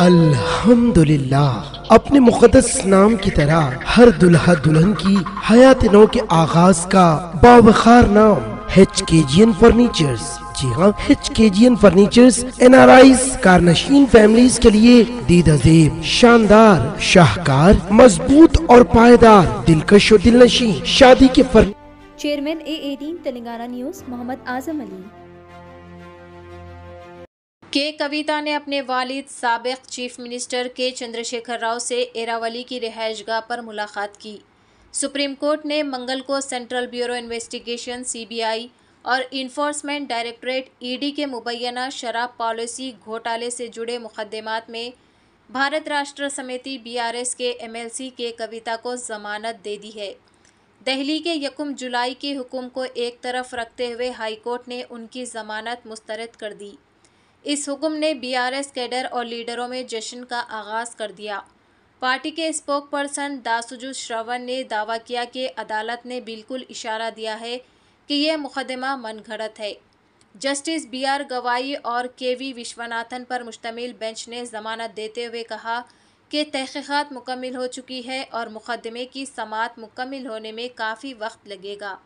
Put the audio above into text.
अल्हम्दुलिल्लाह अपने मुकदस नाम की तरह हर दुल्हा दुल्हन की हयात नौ के आगाज का बावखार नाम H K G N furnitures जी हाँ H K G N furnitures N R I कारनशीन फैमिलीज के लिए दीदेब शानदार शाहकार मजबूत और पायदार दिलकश और दिलनशी शादी के फर्नी चेयरमैन ए एटीन तेलंगाना न्यूज मोहम्मद आजम अली के कविता ने अपने वालिद सबक चीफ मिनिस्टर के चंद्रशेखर राव से एरावली की रिहाइशगाह पर मुलाकात की सुप्रीम कोर्ट ने मंगल को सेंट्रल ब्यूरो इन्वेस्टिगेशन सीबीआई और इन्फोर्समेंट डायरेक्टरेट ईडी के मुबैना शराब पॉलिसी घोटाले से जुड़े मुकदमात में भारत राष्ट्र समिति बीआरएस के एमएलसी के कविता को जमानत दे दी है दिल्ली के यकम जुलाई के हुक्म को एक तरफ रखते हुए हाईकोर्ट ने उनकी जमानत मुस्तरद कर दी इस हुक्म ने बीआरएस कैडर और लीडरों में जश्न का आगाज कर दिया पार्टी के स्पोक पर्सन दासुजु श्रवण ने दावा किया कि अदालत ने बिल्कुल इशारा दिया है कि यह मुकदमा मनगढ़ंत है जस्टिस बी आर गवाई और के वी विश्वनाथन पर मुश्तमिल बेंच ने जमानत देते हुए कहा कि तहकीक़त मुकम्मल हो चुकी है और मुकदमे की समात मुकम्मल होने में काफ़ी वक्त लगेगा